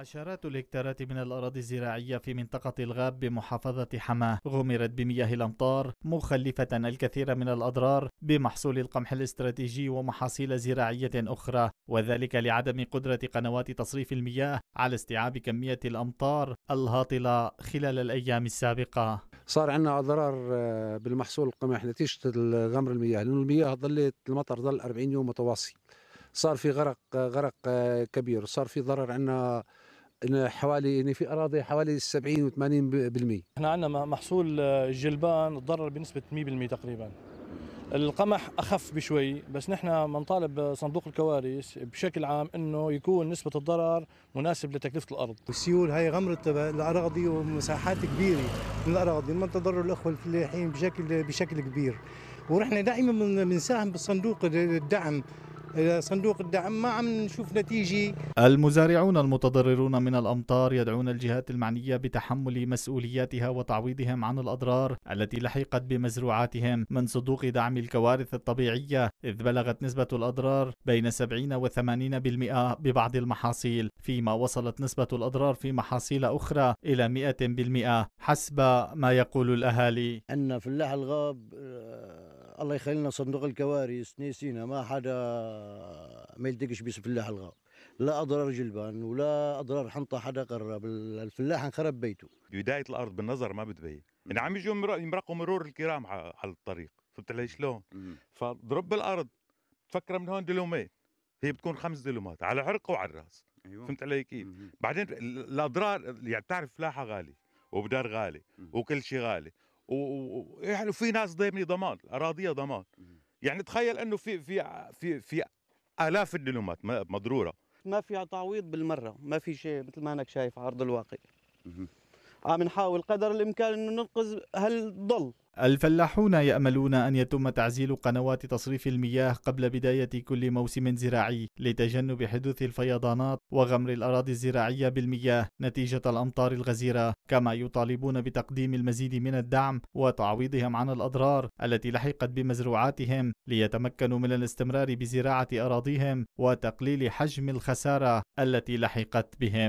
عشرات الهكتارات من الأراضي الزراعية في منطقة الغاب بمحافظة حماة غمرت بمياه الأمطار مخلفة الكثير من الأضرار بمحصول القمح الاستراتيجي ومحاصيل زراعية أخرى وذلك لعدم قدرة قنوات تصريف المياه على استيعاب كمية الأمطار الهاطلة خلال الأيام السابقة صار عندنا أضرار آه، بالمحصول القمح نتيجة غمر المياه لأن المياه ظلت المطر ظل 40 يوم متواصل صار في غرق آه، غرق آه، كبير صار في ضرر عندنا حوالي يعني في اراضي حوالي 70 و80% احنا عندنا محصول الجلبان آه، تضرر بنسبه 100% تقريبا القمح اخف بشوي بس نحن بنطالب صندوق الكوارث بشكل عام انه يكون نسبه الضرر مناسب لتكلفه الارض السيول هي غمرت الاراضي ومساحات كبيره من الاراضي ما تضرر الاخوه الفلاحين بشكل بشكل كبير ورحنا دائما بنساهم بالصندوق الدعم صندوق الدعم ما عم نشوف نتيجة المزارعون المتضررون من الأمطار يدعون الجهات المعنية بتحمل مسؤولياتها وتعويضهم عن الأضرار التي لحقت بمزروعاتهم من صندوق دعم الكوارث الطبيعية إذ بلغت نسبة الأضرار بين 70 و 80% ببعض المحاصيل فيما وصلت نسبة الأضرار في محاصيل أخرى إلى 100% حسب ما يقول الأهالي أن فلاح الغاب آه، الله يخلي لنا صندوق الكوارث نسينا ما حدا ما يلتقش بسفلاح الغاب لا اضرار جلبان ولا اضرار حنطه حدا قرب الفلاح انخرب بيته بدايه الارض بالنظر ما بتبين يعني عم يجوا يمرقوا مرور الكرام على الطريق فهمت علي شلون؟ فضرب الارض تفكر من هون دلومين هي بتكون خمس دلومات على عرق وعلى الراس أيوة. فهمت علي كيف؟ بعدين الاضرار يعني بتعرف فلاحه غالي وبدار غالي وكل شيء غالي ويعني في ناس ضامنه ضمان اراضيها ضمان يعني تخيل انه في في في في الاف الدنومات مضروره ما فيها تعويض بالمره ما في شيء مثل ما انك شايف عرض ارض الواقع عم آه، نحاول قدر الامكان انه ننقذ هالضل الفلاحون يأملون أن يتم تعزيل قنوات تصريف المياه قبل بداية كل موسم زراعي لتجنب حدوث الفيضانات وغمر الأراضي الزراعية بالمياه نتيجة الأمطار الغزيرة، كما يطالبون بتقديم المزيد من الدعم وتعويضهم عن الأضرار التي لحقت بمزروعاتهم ليتمكنوا من الاستمرار بزراعة أراضيهم وتقليل حجم الخسارة التي لحقت بهم.